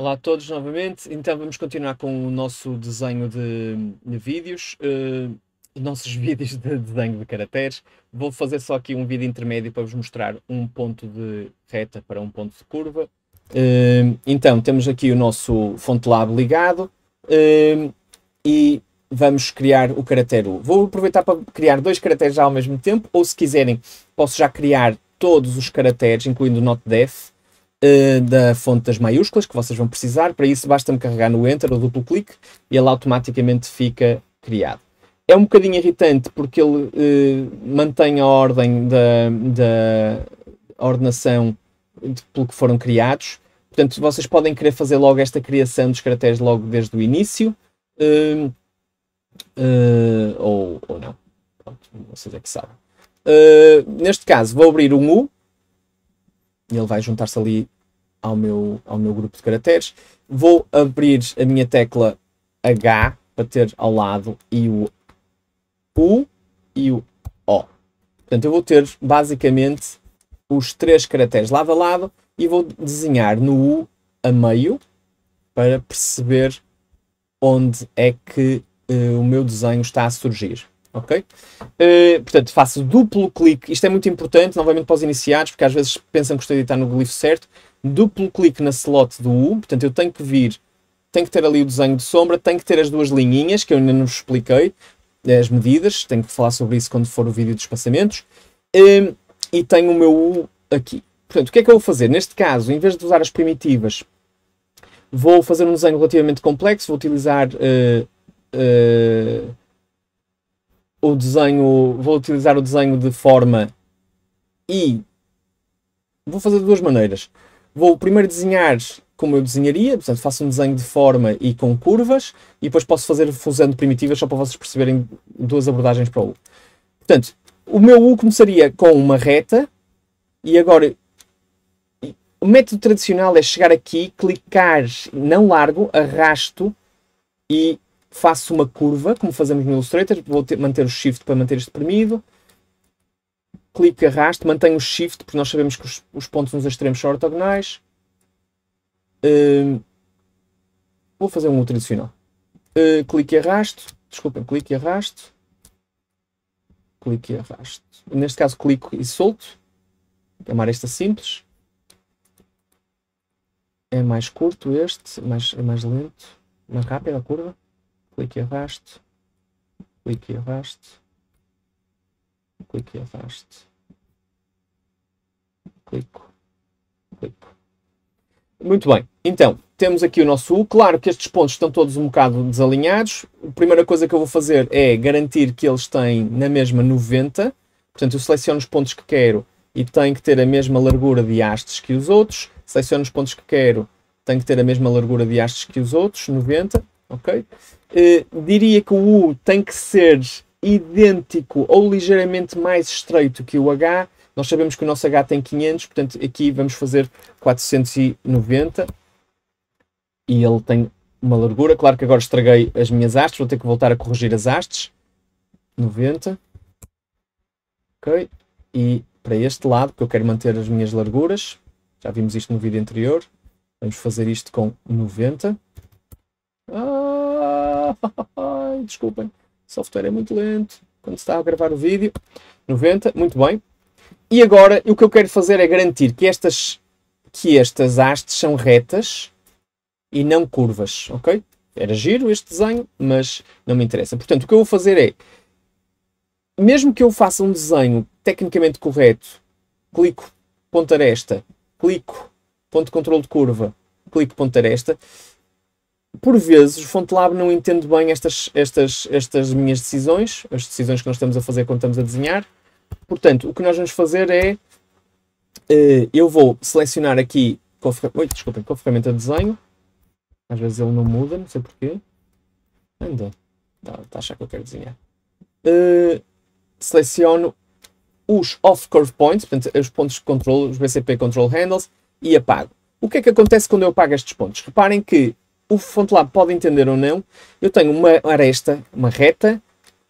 Olá a todos novamente. Então vamos continuar com o nosso desenho de, de vídeos, uh, nossos vídeos de desenho de caracteres. Vou fazer só aqui um vídeo intermédio para vos mostrar um ponto de reta para um ponto de curva. Uh, então temos aqui o nosso FontLab ligado uh, e vamos criar o caractere U. Vou aproveitar para criar dois caracteres já ao mesmo tempo, ou se quiserem posso já criar todos os caracteres, incluindo o NotDef eh, da fonte das maiúsculas que vocês vão precisar. Para isso, basta-me carregar no Enter ou duplo clique e ele automaticamente fica criado. É um bocadinho irritante porque ele uh, mantém a ordem da, da ordenação de, pelo que foram criados. Portanto, vocês podem querer fazer logo esta criação dos caracteres logo desde o início. Uh, ou, ou não. Pronto, vocês é que sabem. Uh, neste caso, vou abrir um U ele vai juntar-se ali ao meu, ao meu grupo de caracteres. Vou abrir a minha tecla H para ter ao lado e o U e o O. Portanto, eu vou ter basicamente os três caracteres lado a lado e vou desenhar no U a meio para perceber onde é que uh, o meu desenho está a surgir. Ok? Uh, portanto, faço duplo clique. Isto é muito importante, novamente para os iniciados, porque às vezes pensam que estou a editar no glifo certo. Duplo clique na slot do U, portanto, eu tenho que vir, tenho que ter ali o desenho de sombra, tenho que ter as duas linhinhas, que eu ainda não vos expliquei, eh, as medidas, tenho que falar sobre isso quando for o vídeo dos passamentos. Ehm, e tenho o meu U aqui. Portanto, o que é que eu vou fazer? Neste caso, em vez de usar as primitivas, vou fazer um desenho relativamente complexo, vou utilizar. uh, o desenho, vou utilizar o desenho de forma e vou fazer de duas maneiras. Vou primeiro desenhar como eu desenharia, portanto faço um desenho de forma e com curvas, e depois posso fazer fusando primitivas só para vocês perceberem duas abordagens para o U. Portanto, o meu U começaria com uma reta, e agora o método tradicional é chegar aqui, clicar não largo, arrasto e faço uma curva, como fazemos no Illustrator, vou ter, manter o Shift para manter este deprimido, clico e arrasto, mantenho o Shift, porque nós sabemos que os, os pontos nos extremos são ortogonais. Uh, vou fazer um outro adicional. Uh, hum, clique e arrasto, desculpem, clique e arrasto, clique e arrasto. Neste caso, clico e solto. É uma aresta simples. É mais curto este, mais, é mais lento, mais rápido a curva clique e arraste, clique e arraste, clique e arraste, clico, clico. Muito bem, então temos aqui o nosso U. Claro que estes pontos estão todos um bocado desalinhados. A primeira coisa que eu vou fazer é garantir que eles têm na mesma 90. Portanto, eu seleciono os pontos que quero e tem que ter a mesma largura de hastes que os outros. Seleciono os pontos que quero, tem que ter a mesma largura de hastes que os outros, 90. Ok? Eh, diria que o U tem que ser idêntico ou ligeiramente mais estreito que o H. Nós sabemos que o nosso H tem 500, portanto aqui vamos fazer 490 e ele tem uma largura. Claro que agora estraguei as minhas hastes, vou ter que voltar a corrigir as hastes. 90. Ok. E para este lado, porque eu quero manter as minhas larguras. Já vimos isto no vídeo anterior. Vamos fazer isto com 90. Desculpem, o software é muito lento quando está a gravar o vídeo. 90, muito bem. E agora o que eu quero fazer é garantir que estas, que estas hastes são retas e não curvas, ok? Era giro este desenho, mas não me interessa. Portanto, o que eu vou fazer é, mesmo que eu faça um desenho tecnicamente correto, clico, ponto aresta, clico, ponto de controle de curva, clico, ponto aresta, por vezes, o Fontelab não entende bem estas, estas, estas minhas decisões, as decisões que nós estamos a fazer quando estamos a desenhar. Portanto, o que nós vamos fazer é. Eh, eu vou selecionar aqui com a, desculpem, com a ferramenta de desenho. Às vezes ele não muda, não sei porquê. Anda, está a achar que eu quero desenhar. Uh, seleciono os off-curve points, portanto, os pontos de controle, os BCP control handles, e apago. O que é que acontece quando eu apago estes pontos? Reparem que o Fontelab pode entender ou não, eu tenho uma aresta, uma reta,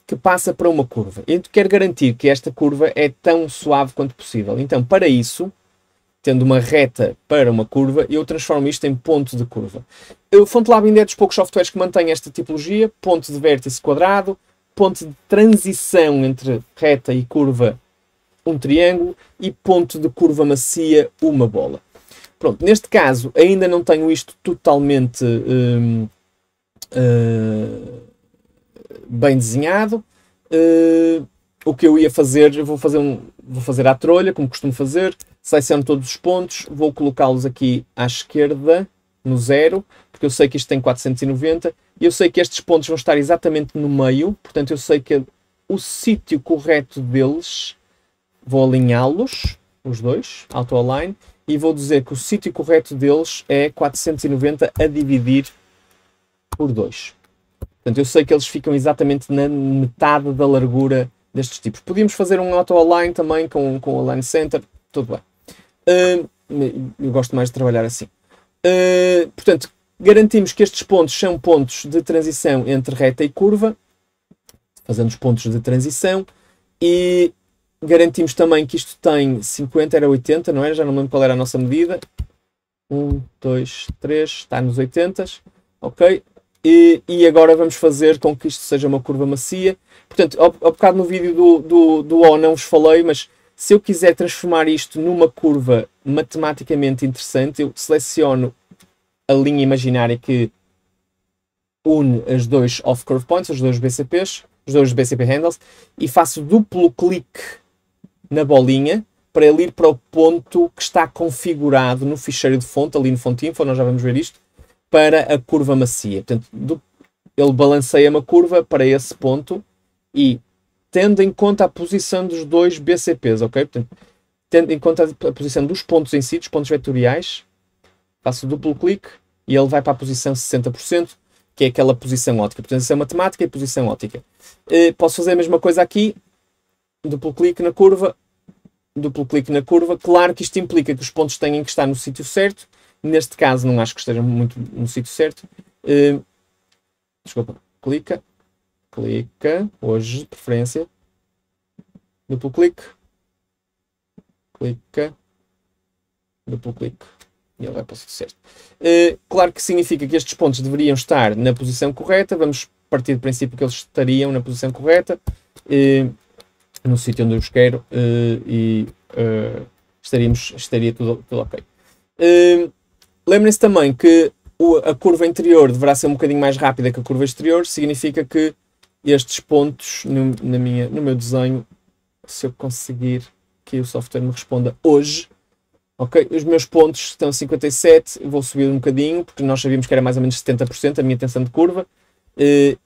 que passa para uma curva. Eu quero garantir que esta curva é tão suave quanto possível. Então, para isso, tendo uma reta para uma curva, eu transformo isto em ponto de curva. O Fontlab ainda é dos poucos softwares que mantém esta tipologia, ponto de vértice quadrado, ponto de transição entre reta e curva, um triângulo, e ponto de curva macia, uma bola. Pronto, neste caso ainda não tenho isto totalmente um, uh, hum, bem desenhado. Uh, o que eu ia fazer, vou fazer, um, vou fazer à trolha, como costumo fazer, seleciono todos os pontos, vou colocá-los aqui à esquerda, no zero, porque eu sei que isto tem 490, e eu sei que estes pontos vão estar exatamente no meio, portanto eu sei que o sítio correto deles, vou alinhá-los, os dois, auto-align, e vou dizer que o sítio correto deles é 490 a dividir por 2. Portanto, eu sei que eles ficam exatamente na metade da largura destes tipos. Podíamos fazer um auto-align também com, com o align center, tudo bem. Uh, eu gosto mais de trabalhar assim. Uh, portanto, garantimos que estes pontos são pontos de transição entre reta e curva, fazendo os pontos de transição, e Garantimos também que isto tem 50, era 80, não é? Já não lembro qual era a nossa medida. 1, 2, 3, está nos 80. Ok? E, e, agora vamos fazer com que isto seja uma curva macia. Portanto, ao, ao bocado no vídeo do, do, do O não vos falei, mas se eu quiser transformar isto numa curva matematicamente interessante, eu seleciono a linha imaginária que une as dois off-curve points, os dois BCPs, os dois BCP handles, e faço duplo clique na bolinha para ele ir para o ponto que está configurado no ficheiro de fonte, ali no fontinfo, nós já vamos ver isto, para a curva macia. Portanto, do, ele balanceia uma curva para esse ponto e tendo em conta a posição dos dois BCPs, ok? Portanto, tendo em conta a posição dos pontos em si, dos pontos vetoriais, faço duplo clique e ele vai para a posição 60%, que é aquela posição ótica. Portanto, isso é matemática e posição ótica. Eh, posso fazer a mesma coisa aqui, duplo clique na curva, duplo clique na curva. Claro que isto implica que os pontos têm que estar no sítio certo. Neste caso, não acho que estejam muito no sítio certo. Uh, desculpa, clica, clica, hoje de preferência, duplo clique, clica, duplo clique, e ele vai para o sítio certo. Uh, claro que significa que estes pontos deveriam estar na posição correta, vamos partir do princípio que eles estariam na posição correta. Uh, no sítio onde eu os quero uh, e uh, estaríamos, estaria tudo, tudo ok. Uh, Lembrem-se também que o, a curva interior deverá ser um bocadinho mais rápida que a curva exterior, significa que estes pontos no, na minha, no meu desenho, se eu conseguir que o software me responda hoje, ok? Os meus pontos estão 57, vou subir um bocadinho, porque nós sabíamos que era mais ou menos 70% a minha tensão de curva. Uh,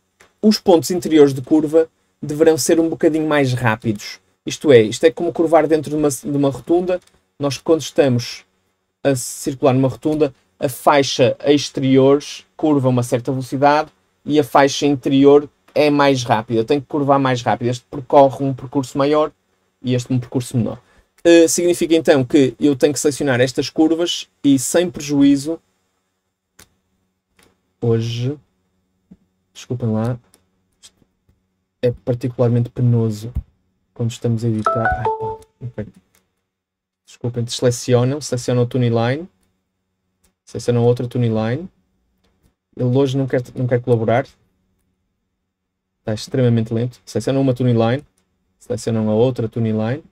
os pontos interiores de curva deverão ser um bocadinho mais rápidos. Isto é, isto é como curvar dentro de uma, de uma rotunda. Nós, quando estamos a circular numa rotunda, a faixa exterior exteriores curva uma certa velocidade e a faixa interior é mais rápida. Eu tenho que curvar mais rápido. Este percorre um percurso maior e este um percurso menor. Uh, significa então que eu tenho que selecionar estas curvas e sem prejuízo hoje desculpem lá é particularmente penoso quando estamos a editar. Ai, pá, okay. Desculpem, selecionam, selecionam o line, selecionam outra line. Ele hoje não quer, não quer colaborar, está extremamente lento. Selecionam uma line, selecionam a outra line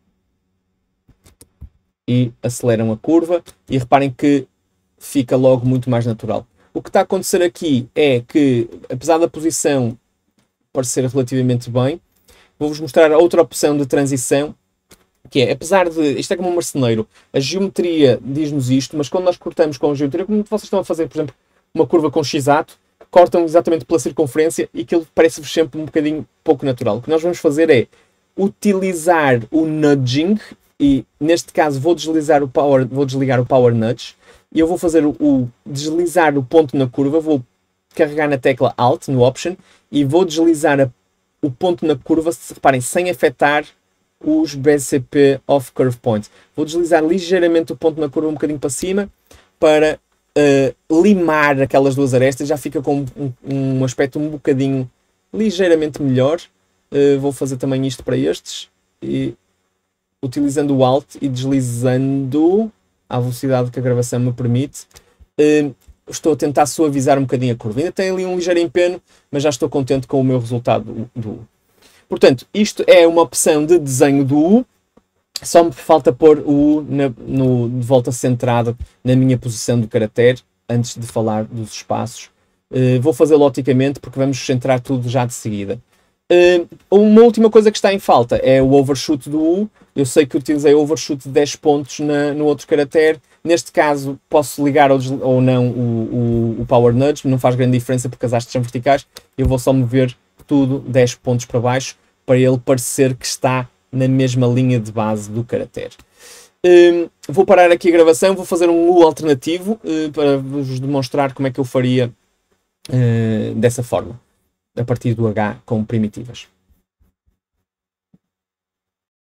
e aceleram a curva. E reparem que fica logo muito mais natural. O que está a acontecer aqui é que, apesar da posição parecer relativamente bem. Vou-vos mostrar outra opção de transição, que é, apesar de, isto é como um marceneiro, a geometria diz-nos isto, mas quando nós cortamos com a geometria, como vocês estão a fazer, por exemplo, uma curva com x-ato, cortam exatamente pela circunferência e aquilo parece-vos sempre um bocadinho pouco natural. O que nós vamos fazer é utilizar o nudging e neste caso vou deslizar o power, vou desligar o power nudge e eu vou fazer o, o deslizar o ponto na curva, vou carregar na tecla Alt, no Option, e vou deslizar a, o ponto na curva, se reparem, sem afetar os BCP Off Curve Point. Vou deslizar ligeiramente o ponto na curva um bocadinho para cima, para uh, limar aquelas duas arestas, já fica com um, um aspecto um bocadinho ligeiramente melhor. Uh, vou fazer também isto para estes, e utilizando o Alt e deslizando à velocidade que a gravação me permite. Uh, estou a tentar suavizar um bocadinho a curva. Ainda tem ali um ligeiro empeno, mas já estou contente com o meu resultado do U. Portanto, isto é uma opção de desenho do U. Só me falta pôr o U na, no, de volta centrado na minha posição do caractere, antes de falar dos espaços. Uh, vou fazê-lo oticamente, porque vamos centrar tudo já de seguida. Uh, uma última coisa que está em falta é o overshoot do U. Eu sei que utilizei overshoot de 10 pontos na, no outro caractere, Neste caso, posso ligar ou, ou não o, o, o, Power Nudge, não faz grande diferença porque as hastes são verticais. Eu vou só mover tudo 10 pontos para baixo para ele parecer que está na mesma linha de base do caráter. Um, vou parar aqui a gravação, vou fazer um U alternativo uh, para vos demonstrar como é que eu faria uh, dessa forma, a partir do H com primitivas.